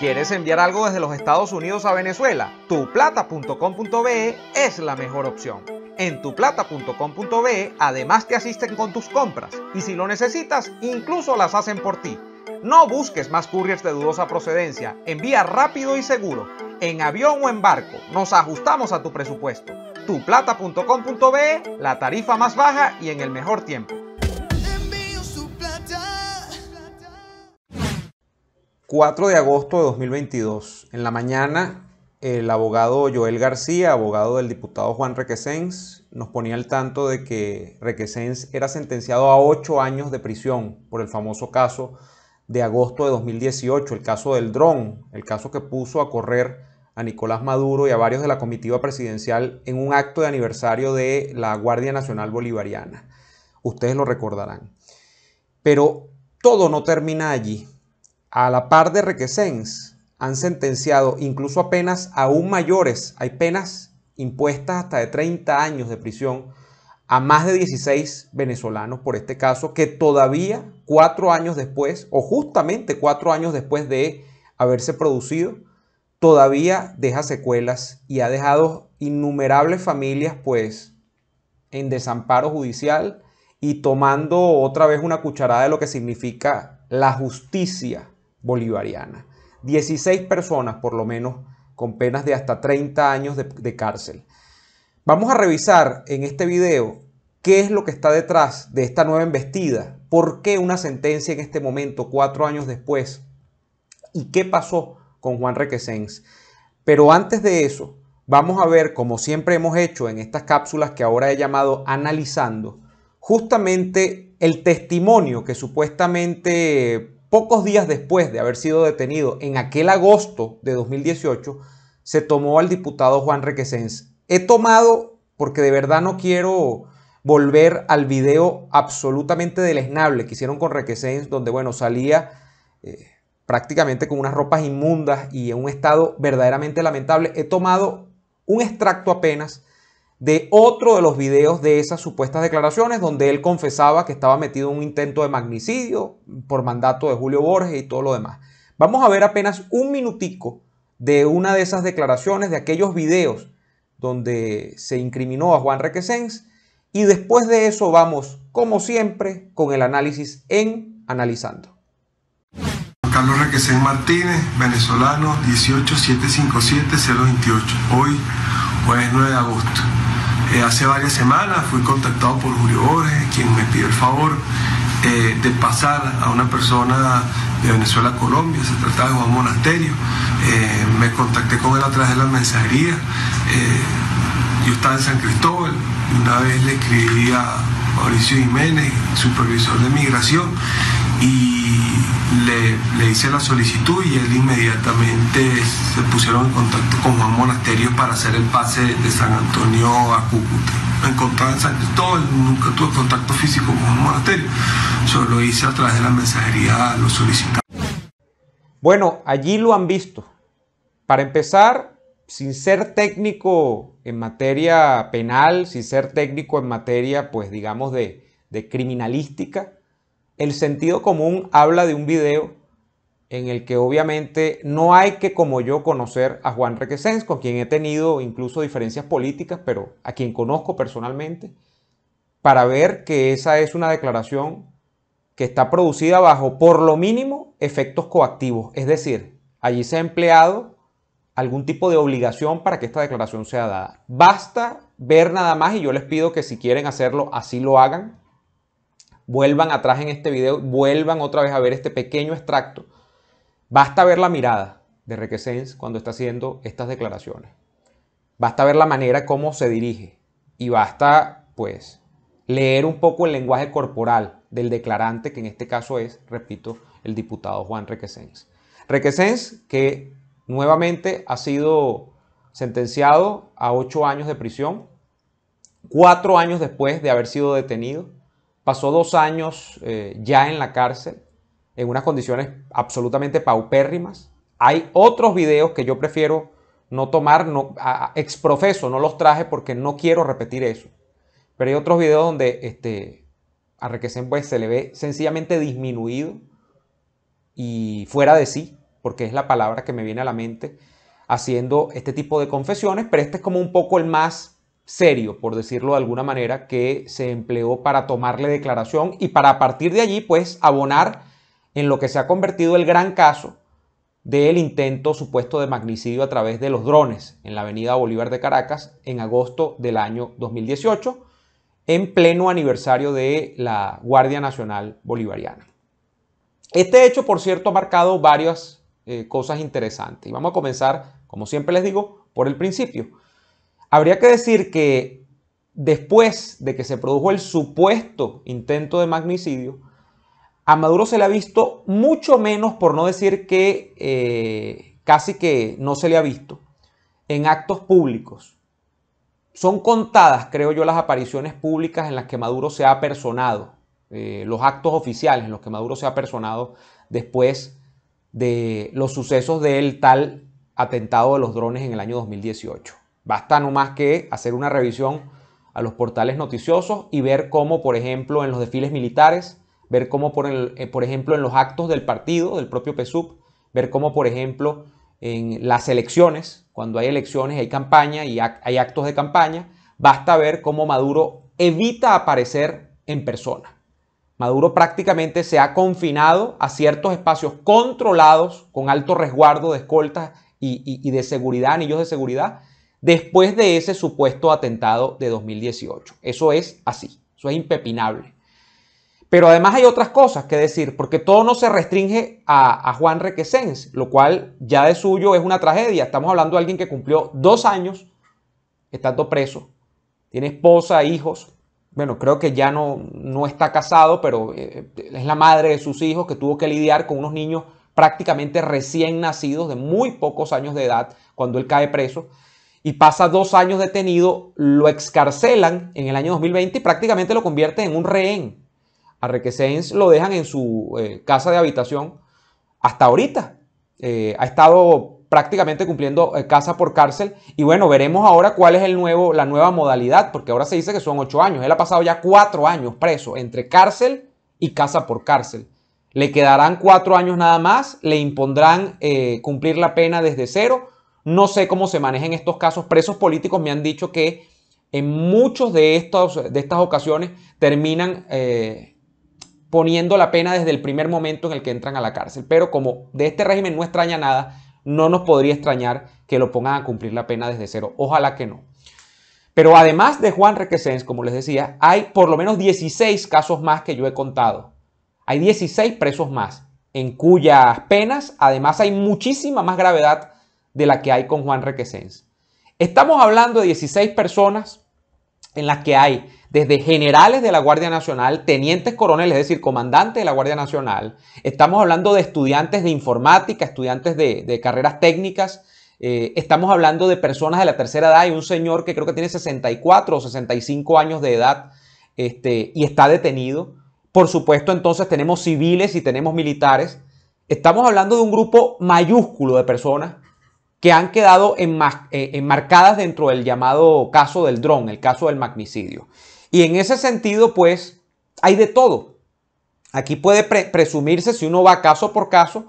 ¿Quieres enviar algo desde los Estados Unidos a Venezuela? Tuplata.com.be es la mejor opción. En tuplata.com.be además te asisten con tus compras y si lo necesitas, incluso las hacen por ti. No busques más couriers de dudosa procedencia, envía rápido y seguro en avión o en barco. Nos ajustamos a tu presupuesto. Tuplata.com.be, la tarifa más baja y en el mejor tiempo. 4 de agosto de 2022. En la mañana, el abogado Joel García, abogado del diputado Juan Requesens, nos ponía al tanto de que Requesens era sentenciado a 8 años de prisión por el famoso caso de agosto de 2018, el caso del dron, el caso que puso a correr a Nicolás Maduro y a varios de la comitiva presidencial en un acto de aniversario de la Guardia Nacional Bolivariana. Ustedes lo recordarán. Pero todo no termina allí. A la par de Requesens han sentenciado incluso a penas aún mayores. Hay penas impuestas hasta de 30 años de prisión a más de 16 venezolanos por este caso, que todavía cuatro años después, o justamente cuatro años después de haberse producido, todavía deja secuelas y ha dejado innumerables familias pues en desamparo judicial y tomando otra vez una cucharada de lo que significa la justicia bolivariana. 16 personas por lo menos con penas de hasta 30 años de cárcel. Vamos a revisar en este video qué es lo que está detrás de esta nueva embestida, por qué una sentencia en este momento, cuatro años después, y qué pasó con Juan Requesens. Pero antes de eso, vamos a ver, como siempre hemos hecho en estas cápsulas que ahora he llamado analizando, justamente el testimonio que supuestamente pocos días después de haber sido detenido en aquel agosto de 2018, se tomó al diputado Juan Requesens. He tomado, porque de verdad no quiero volver al video absolutamente deleznable que hicieron con Requesens, donde, bueno, salía eh, prácticamente con unas ropas inmundas y en un estado verdaderamente lamentable, he tomado un extracto apenas de otro de los videos de esas supuestas declaraciones donde él confesaba que estaba metido en un intento de magnicidio por mandato de Julio Borges y todo lo demás. Vamos a ver apenas un minutico de una de esas declaraciones, de aquellos videos donde se incriminó a Juan Requesens y después de eso vamos, como siempre, con el análisis en Analizando. Carlos Requesén Martínez, venezolano, 18757028, hoy jueves 9 de agosto. Eh, hace varias semanas fui contactado por Julio Borges, quien me pidió el favor eh, de pasar a una persona de Venezuela a Colombia, se trataba de Juan Monasterio. Eh, me contacté con él a través de la mensajería. yo estaba en San Cristóbal, y una vez le escribí a Mauricio Jiménez, supervisor de migración, y le, le, hice la solicitud y él inmediatamente se pusieron en contacto con Juan Monasterio para hacer el pase de San Antonio a Cúcuta. Me en San Antonio, nunca tuve contacto físico con Juan Monasterio, solo lo hice a través de la mensajería, los solicitantes Bueno, allí lo han visto. Para empezar, sin ser técnico en materia penal, sin ser técnico en materia, pues digamos, de, de criminalística, el sentido común habla de un video en el que obviamente no hay que, como yo, conocer a Juan Requesens, con quien he tenido incluso diferencias políticas, pero a quien conozco personalmente, para ver que esa es una declaración que está producida bajo, por lo mínimo, efectos coactivos. Es decir, allí se ha empleado algún tipo de obligación para que esta declaración sea dada. Basta ver nada más y yo les pido que si quieren hacerlo, así lo hagan Vuelvan atrás en este video, vuelvan otra vez a ver este pequeño extracto. Basta ver la mirada de Requesens cuando está haciendo estas declaraciones. Basta ver la manera como se dirige y basta, pues, leer un poco el lenguaje corporal del declarante, que en este caso es, repito, el diputado Juan Requesens. Requesens, que nuevamente ha sido sentenciado a ocho años de prisión, cuatro años después de haber sido detenido Pasó dos años eh, ya en la cárcel, en unas condiciones absolutamente paupérrimas. Hay otros videos que yo prefiero no tomar, no, exprofeso, no los traje porque no quiero repetir eso. Pero hay otros videos donde este, a pues, se le ve sencillamente disminuido y fuera de sí, porque es la palabra que me viene a la mente, haciendo este tipo de confesiones, pero este es como un poco el más serio, por decirlo de alguna manera, que se empleó para tomarle declaración y para a partir de allí, pues, abonar en lo que se ha convertido el gran caso del intento supuesto de magnicidio a través de los drones en la avenida Bolívar de Caracas en agosto del año 2018, en pleno aniversario de la Guardia Nacional Bolivariana. Este hecho, por cierto, ha marcado varias eh, cosas interesantes y vamos a comenzar, como siempre les digo, por el principio. Habría que decir que después de que se produjo el supuesto intento de magnicidio, a Maduro se le ha visto mucho menos, por no decir que eh, casi que no se le ha visto, en actos públicos. Son contadas, creo yo, las apariciones públicas en las que Maduro se ha personado, eh, los actos oficiales en los que Maduro se ha personado después de los sucesos del tal atentado de los drones en el año 2018. Basta no más que hacer una revisión a los portales noticiosos y ver cómo, por ejemplo, en los desfiles militares, ver cómo, por, eh, por ejemplo, en los actos del partido, del propio PSUV, ver cómo, por ejemplo, en las elecciones, cuando hay elecciones, hay campaña y hay actos de campaña, basta ver cómo Maduro evita aparecer en persona. Maduro prácticamente se ha confinado a ciertos espacios controlados con alto resguardo de escoltas y, y de seguridad, anillos de seguridad, después de ese supuesto atentado de 2018. Eso es así, eso es impepinable. Pero además hay otras cosas que decir, porque todo no se restringe a, Juan Requesens, lo cual ya de suyo es una tragedia. Estamos hablando de alguien que cumplió dos años estando preso, tiene esposa, hijos, bueno, creo que ya no, no está casado, pero eh, es la madre de sus hijos que tuvo que lidiar con unos niños prácticamente recién nacidos, de muy pocos años de edad, cuando él cae preso y pasa dos años detenido, lo excarcelan en el año 2020 y prácticamente lo convierte en un rehén. A Requesens lo dejan en su eh, casa de habitación hasta ahorita. Eh, ha estado prácticamente cumpliendo eh, casa por cárcel y bueno, veremos ahora cuál es el nuevo, la nueva modalidad, porque ahora se dice que son ocho años. Él ha pasado ya cuatro años preso entre cárcel y casa por cárcel. Le quedarán cuatro años nada más, le impondrán cumplir la pena desde cero no sé cómo se manejan estos casos. Presos políticos me han dicho que en muchos de, estos, de estas ocasiones terminan eh, poniendo la pena desde el primer momento en el que entran a la cárcel. Pero como de este régimen no extraña nada, no nos podría extrañar que lo pongan a cumplir la pena desde cero. Ojalá que no. Pero además de Juan Requesens, como les decía, hay por lo menos 16 casos más que yo he contado. Hay 16 presos más, en cuyas penas además hay muchísima más gravedad de la que hay con Juan Requesens. Estamos hablando de 16 personas en las que hay desde generales de la Guardia Nacional, tenientes coroneles, es decir, comandantes de la Guardia Nacional. Estamos hablando de estudiantes de informática, estudiantes de, carreras técnicas. Eh, estamos hablando de personas de la tercera edad y un señor que creo que tiene 64 o 65 años de edad este, y está detenido. Por supuesto, entonces tenemos civiles y tenemos militares. Estamos hablando de un grupo mayúsculo de personas que han quedado eh, enmarcadas dentro del llamado caso del dron, el caso del magnicidio. Y en ese sentido, pues, hay de todo. Aquí puede presumirse, si uno va caso por caso,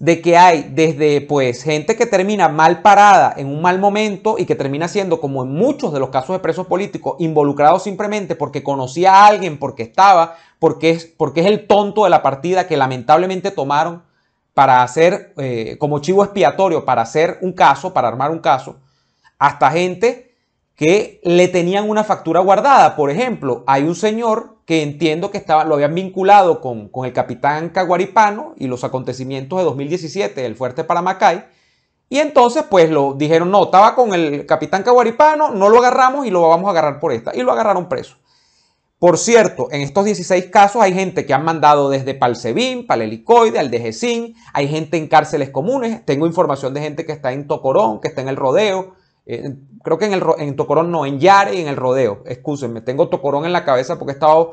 de que hay desde pues gente que termina mal parada en un mal momento y que termina siendo como en muchos de los casos de presos políticos involucrado simplemente porque conocía a alguien, porque estaba, porque es, porque es el tonto de la partida que lamentablemente tomaron para hacer, eh, como chivo expiatorio, para hacer un caso, para armar un caso, hasta gente que le tenían una factura guardada. Por ejemplo, hay un señor que entiendo que estaba, lo habían vinculado con, el capitán Caguaripano y los acontecimientos de 2017 el Fuerte Paramacay. Y entonces, pues lo dijeron, no, estaba con el capitán Caguaripano, no lo agarramos y lo vamos a agarrar por esta. Y lo agarraron preso. Por cierto, en estos 16 casos hay gente que han mandado desde Palsevín, Palelicoide, Aldejecín, hay gente en cárceles comunes, tengo información de gente que está en Tocorón, que está en el rodeo, eh, creo que en, el, en Tocorón no, en Yare y en el rodeo, excúsenme, tengo Tocorón en la cabeza porque he estado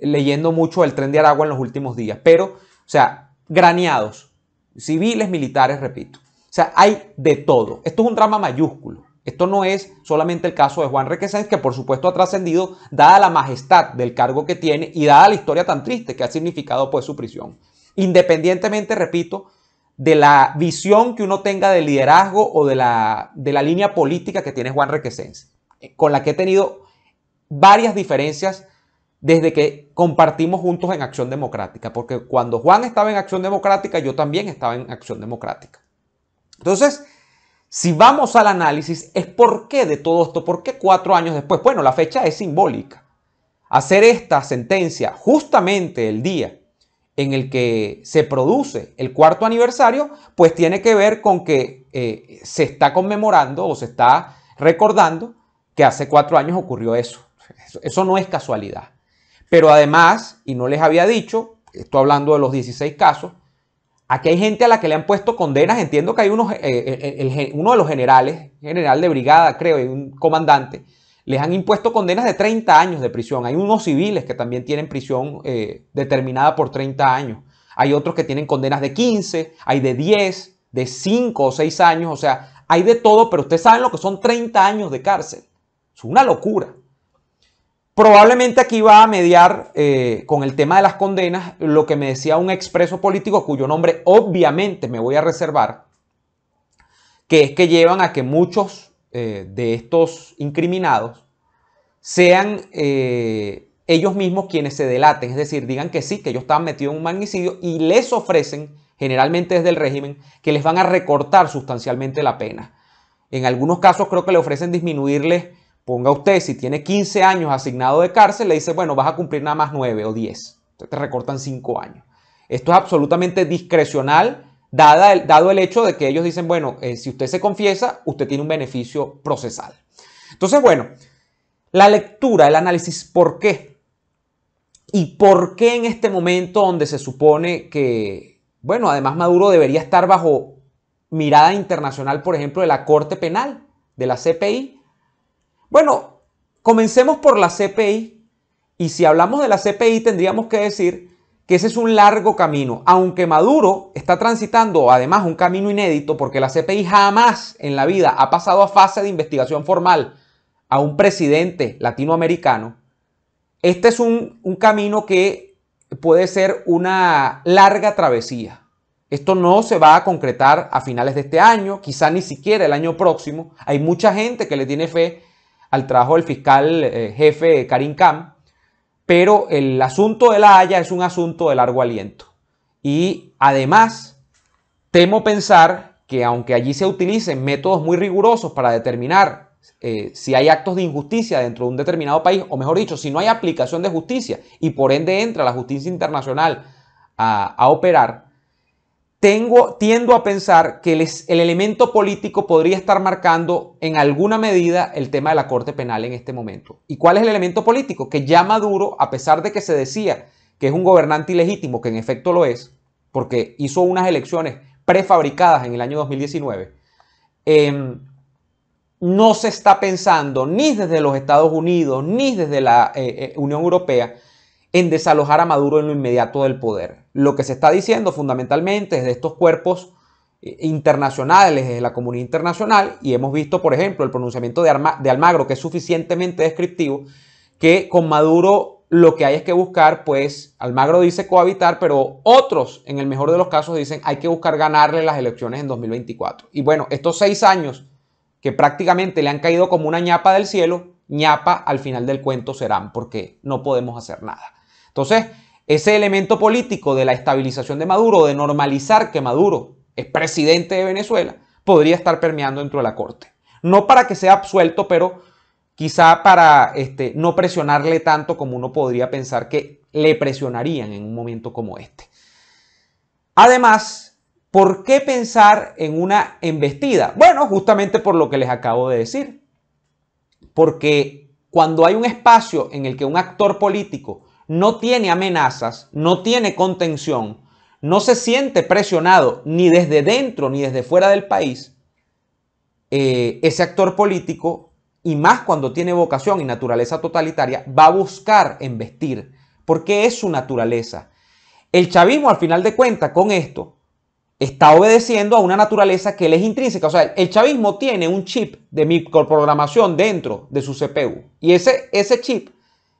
leyendo mucho el tren de Aragua en los últimos días, pero, o sea, graneados, civiles, militares, repito. O sea, hay de todo. Esto es un drama mayúsculo. Esto no es solamente el caso de Juan Requesens, que por supuesto ha trascendido, dada la majestad del cargo que tiene y dada la historia tan triste que ha significado pues su prisión. Independientemente, repito, de la visión que uno tenga del liderazgo o de la, de la línea política que tiene Juan Requesens, eh, con la que he tenido varias diferencias desde que compartimos juntos en Acción Democrática, porque cuando Juan estaba en Acción Democrática, yo también estaba en Acción Democrática. Entonces, si vamos al análisis, es por qué de todo esto, por qué cuatro años después. Bueno, la fecha es simbólica. Hacer esta sentencia justamente el día en el que se produce el cuarto aniversario, pues tiene que ver con que eh, se está conmemorando o se está recordando que hace cuatro años ocurrió eso. Eso no es casualidad. Pero además, y no les había dicho, estoy hablando de los 16 casos, Aquí hay gente a la que le han puesto condenas. Entiendo que hay unos, eh, eh, eh, uno de los generales, general de brigada, creo, y un comandante, les han impuesto condenas de 30 años de prisión. Hay unos civiles que también tienen prisión determinada por 30 años. Hay otros que tienen condenas de 15, hay de 10, de 5 o 6 años. O sea, hay de todo, pero ustedes saben lo que son 30 años de cárcel. Es una locura. Probablemente aquí va a mediar eh, con el tema de las condenas lo que me decía un expreso político cuyo nombre obviamente me voy a reservar, que es que llevan a que muchos eh, de estos incriminados sean eh, ellos mismos quienes se delaten, es decir, digan que sí, que ellos estaban metidos en un magnicidio y les ofrecen, generalmente desde el régimen, que les van a recortar sustancialmente la pena. En algunos casos creo que le ofrecen disminuirles Ponga usted, si tiene 15 años asignado de cárcel, le dice, bueno, vas a cumplir nada más 9 o 10. te recortan 5 años. Esto es absolutamente discrecional, dada dado el hecho de que ellos dicen, bueno, eh, si usted se confiesa, usted tiene un beneficio procesal. Entonces, bueno, la lectura, el análisis, ¿por qué? ¿Y por qué en este momento donde se supone que, bueno, además Maduro debería estar bajo mirada internacional, por ejemplo, de la Corte Penal, de la CPI, bueno, comencemos por la CPI. Y si hablamos de la CPI, tendríamos que decir que ese es un largo camino. Aunque Maduro está transitando además un camino inédito, porque la CPI jamás en la vida ha pasado a fase de investigación formal a un presidente latinoamericano, este es un, camino que puede ser una larga travesía. Esto no se va a concretar a finales de este año, quizá ni siquiera el año próximo. Hay mucha gente que le tiene fe al trabajo del fiscal eh, jefe Karim Khan, pero el asunto de la Haya es un asunto de largo aliento. Y además, temo pensar que aunque allí se utilicen métodos muy rigurosos para determinar eh, si hay actos de injusticia dentro de un determinado país, o mejor dicho, si no hay aplicación de justicia y por ende entra la justicia internacional a, a operar, tengo, tiendo a pensar que el, elemento político podría estar marcando en alguna medida el tema de la Corte Penal en este momento. ¿Y cuál es el elemento político? Que ya Maduro, a pesar de que se decía que es un gobernante ilegítimo, que en efecto lo es, porque hizo unas elecciones prefabricadas en el año 2019, em, no se está pensando ni desde los Estados Unidos, ni desde la eh, eh, Unión Europea, en desalojar a Maduro en lo inmediato del poder. Lo que se está diciendo fundamentalmente es de estos cuerpos eh, internacionales, de la comunidad internacional, y hemos visto, por ejemplo, el pronunciamiento de, de Almagro, que es suficientemente descriptivo, que con Maduro lo que hay es que buscar, pues Almagro dice cohabitar, pero otros, en el mejor de los casos, dicen hay que buscar ganarle las elecciones en 2024. Y bueno, estos seis años que prácticamente le han caído como una ñapa del cielo, ñapa al final del cuento serán, porque no podemos hacer nada. Entonces, ese elemento político de la estabilización de Maduro, de normalizar que Maduro es presidente de Venezuela, podría estar permeando dentro de la Corte. No para que sea absuelto, pero quizá para este, no presionarle tanto como uno podría pensar que le presionarían en un momento como este. Además, ¿por qué pensar en una embestida? Bueno, justamente por lo que les acabo de decir. Porque cuando hay un espacio en el que un actor político no tiene amenazas, no tiene contención, no se siente presionado ni desde dentro ni desde fuera del país, eh, ese actor político, y más cuando tiene vocación y naturaleza totalitaria, va a buscar investir porque es su naturaleza. El chavismo, al final de cuentas, con esto, está obedeciendo a una naturaleza que le es intrínseca. O sea, el chavismo tiene un chip de microprogramación dentro de su CPU, y ese, ese chip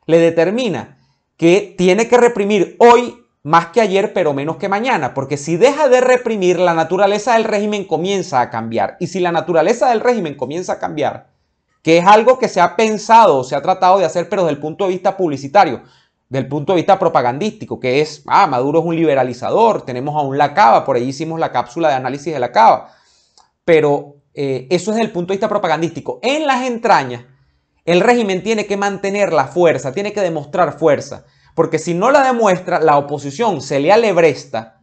le determina que tiene que reprimir hoy más que ayer, pero menos que mañana, porque si deja de reprimir, la naturaleza del régimen comienza a cambiar. Y si la naturaleza del régimen comienza a cambiar, que es algo que se ha pensado, se ha tratado de hacer, pero desde el punto de vista publicitario, del punto de vista propagandístico, que es, ah, Maduro es un liberalizador, tenemos aún la cava, por ahí hicimos la cápsula de análisis de la cava, pero eh, eso es desde el punto de vista propagandístico. En las entrañas, el régimen tiene que mantener la fuerza, tiene que demostrar fuerza, porque si no la demuestra, la oposición se le alebresta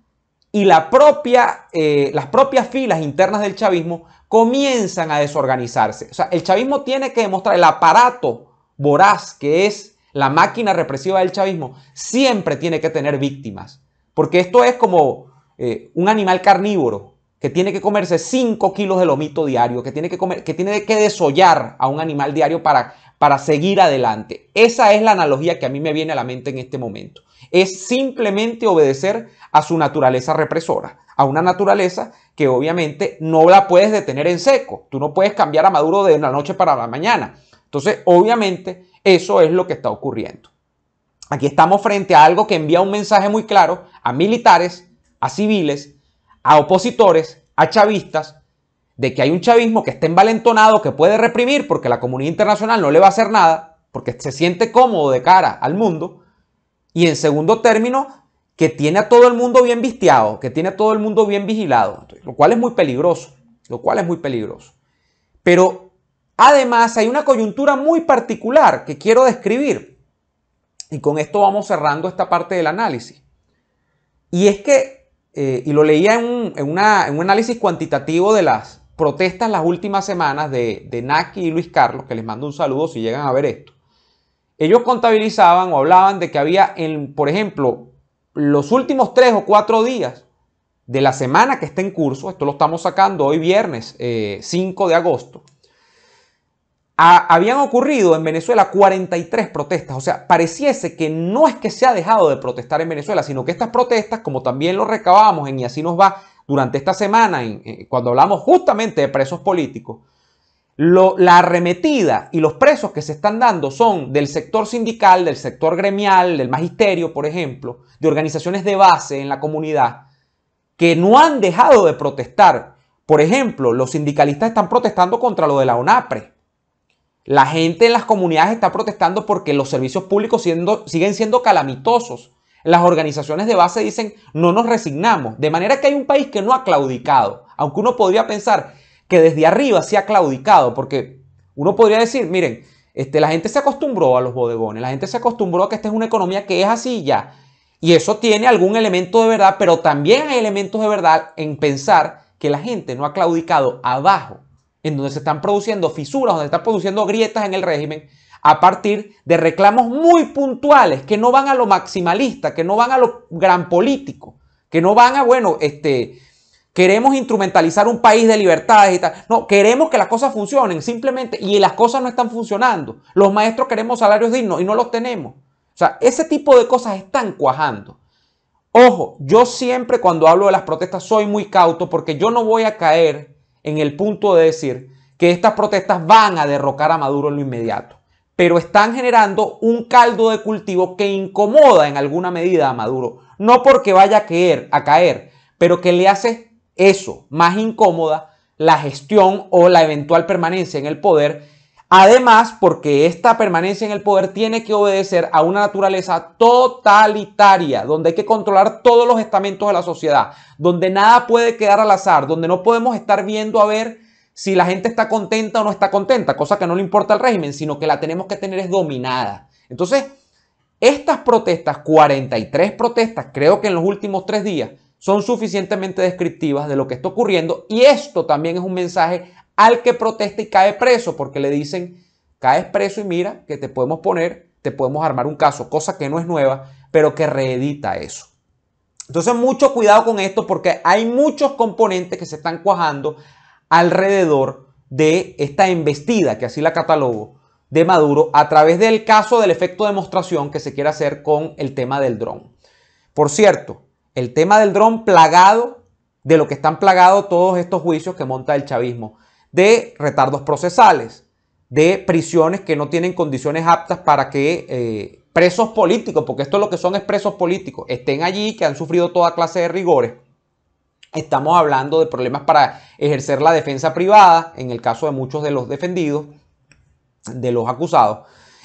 y eh, las propias filas internas del chavismo comienzan a desorganizarse. O sea, el chavismo tiene que demostrar, el aparato voraz que es la máquina represiva del chavismo, siempre tiene que tener víctimas, porque esto es como eh, un animal carnívoro que tiene que comerse 5 kilos de lomito diario, que tiene que, comer, que tiene que desollar a un animal diario para, para seguir adelante. Esa es la analogía que a mí me viene a la mente en este momento. Es simplemente obedecer a su naturaleza represora, a una naturaleza que obviamente no la puedes detener en seco. Tú no puedes cambiar a Maduro de una noche para la mañana. Entonces, obviamente, eso es lo que está ocurriendo. Aquí estamos frente a algo que envía un mensaje muy claro a militares, a civiles, a opositores, a chavistas, de que hay un chavismo que está envalentonado, que puede reprimir porque la comunidad internacional no le va a hacer nada, porque se siente cómodo de cara al mundo. Y en segundo término, que tiene a todo el mundo bien vistiado, que tiene a todo el mundo bien vigilado, lo cual es muy peligroso, lo cual es muy peligroso. Pero además hay una coyuntura muy particular que quiero describir. Y con esto vamos cerrando esta parte del análisis. Y es que eh, y lo leía en un, análisis cuantitativo de las protestas las últimas semanas de, de Naki y Luis Carlos, que les mando un saludo si llegan a ver esto. Ellos contabilizaban o hablaban de que había, en, por ejemplo, los últimos tres o cuatro días de la semana que está en curso, esto lo estamos sacando hoy viernes 5 eh, de agosto, habían ocurrido en Venezuela 43 protestas. O sea, pareciese que no es que se ha dejado de protestar en Venezuela, sino que estas protestas, como también lo recabamos en Y así nos va durante esta semana, eh, cuando hablamos justamente de presos políticos, la arremetida y los presos que se están dando son del sector sindical, del sector gremial, del magisterio, por ejemplo, de organizaciones de base en la comunidad, que no han dejado de protestar. Por ejemplo, los sindicalistas están protestando contra lo de la ONAPRE. La gente en las comunidades está protestando porque los servicios públicos siguen siendo calamitosos. Las organizaciones de base dicen no nos resignamos. De manera que hay un país que no ha claudicado. Aunque uno podría pensar que desde arriba sí ha claudicado. Porque uno podría decir, miren, este, la gente se acostumbró a los bodegones. La gente se acostumbró a que esta es una economía que es así ya. Y eso tiene algún elemento de verdad. Pero también hay elementos de verdad en pensar que la gente no ha claudicado abajo en donde se están produciendo fisuras, donde se están produciendo grietas en el régimen, a partir de reclamos muy puntuales que no van a lo maximalista, que no van a lo gran político, que no van a, bueno, este, queremos instrumentalizar un país de libertades y tal. No, queremos que las cosas funcionen simplemente y las cosas no están funcionando. Los maestros queremos salarios dignos y no los tenemos. O sea, ese tipo de cosas están cuajando. Ojo, yo siempre cuando hablo de las protestas soy muy cauto porque yo no voy a caer en el punto de decir que estas protestas van a derrocar a Maduro en lo inmediato, pero están generando un caldo de cultivo que incomoda en alguna medida a Maduro, no porque vaya a caer, a caer pero que le hace eso, más incómoda la gestión o la eventual permanencia en el poder Además, porque esta permanencia en el poder tiene que obedecer a una naturaleza totalitaria, donde hay que controlar todos los estamentos de la sociedad, donde nada puede quedar al azar, donde no podemos estar viendo a ver si la gente está contenta o no está contenta, cosa que no le importa al régimen, sino que la tenemos que tener es dominada. Entonces, estas protestas, 43 protestas, creo que en los últimos tres días, son suficientemente descriptivas de lo que está ocurriendo y esto también es un mensaje al que protesta y cae preso, porque le dicen, caes preso y mira que te podemos poner, te podemos armar un caso, cosa que no es nueva, pero que reedita eso. Entonces mucho cuidado con esto porque hay muchos componentes que se están cuajando alrededor de esta embestida, que así la catalogo, de Maduro a través del caso del efecto de demostración que se quiere hacer con el tema del dron. Por cierto, el tema del dron plagado de lo que están plagados todos estos juicios que monta el chavismo de retardos procesales, de prisiones que no tienen condiciones aptas para que eh, presos políticos, porque esto es lo que son es presos políticos, estén allí, que han sufrido toda clase de rigores. Estamos hablando de problemas para ejercer la defensa privada, en el caso de muchos de los defendidos, de los acusados.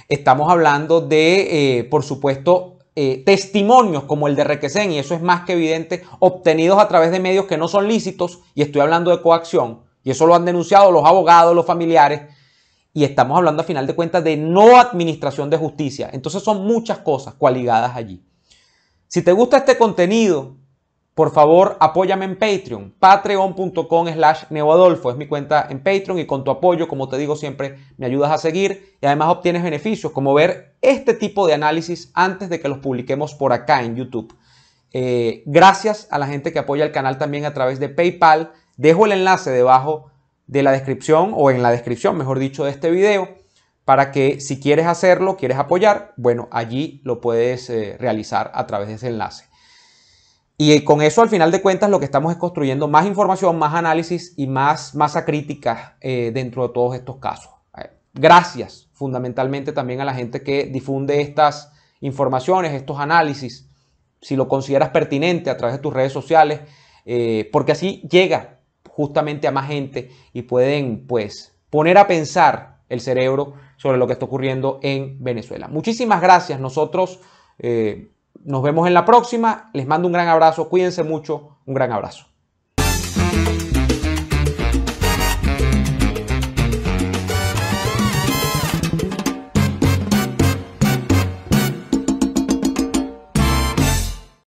Estamos hablando de, eh, por supuesto, eh, testimonios como el de Requesén, y eso es más que evidente, obtenidos a través de medios que no son lícitos, y estoy hablando de coacción y eso lo han denunciado los abogados, los familiares. Y estamos hablando a final de cuentas de no administración de justicia. Entonces son muchas cosas cualigadas allí. Si te gusta este contenido, por favor apóyame en Patreon. Patreon.com slash neoadolfo es mi cuenta en Patreon y con tu apoyo, como te digo siempre, me ayudas a seguir y además obtienes beneficios como ver este tipo de análisis antes de que los publiquemos por acá en YouTube. Eh, gracias a la gente que apoya el canal también a través de PayPal Dejo el enlace debajo de la descripción o en la descripción, mejor dicho, de este video para que si quieres hacerlo, quieres apoyar, bueno, allí lo puedes eh, realizar a través de ese enlace. Y eh, con eso, al final de cuentas, lo que estamos es construyendo más información, más análisis y más masa crítica eh, dentro de todos estos casos. Gracias fundamentalmente también a la gente que difunde estas informaciones, estos análisis, si lo consideras pertinente a través de tus redes sociales, porque así llega justamente a más gente y pueden pues poner a pensar el cerebro sobre lo que está ocurriendo en Venezuela. Muchísimas gracias. Nosotros eh, nos vemos en la próxima. Les mando un gran abrazo. Cuídense mucho. Un gran abrazo.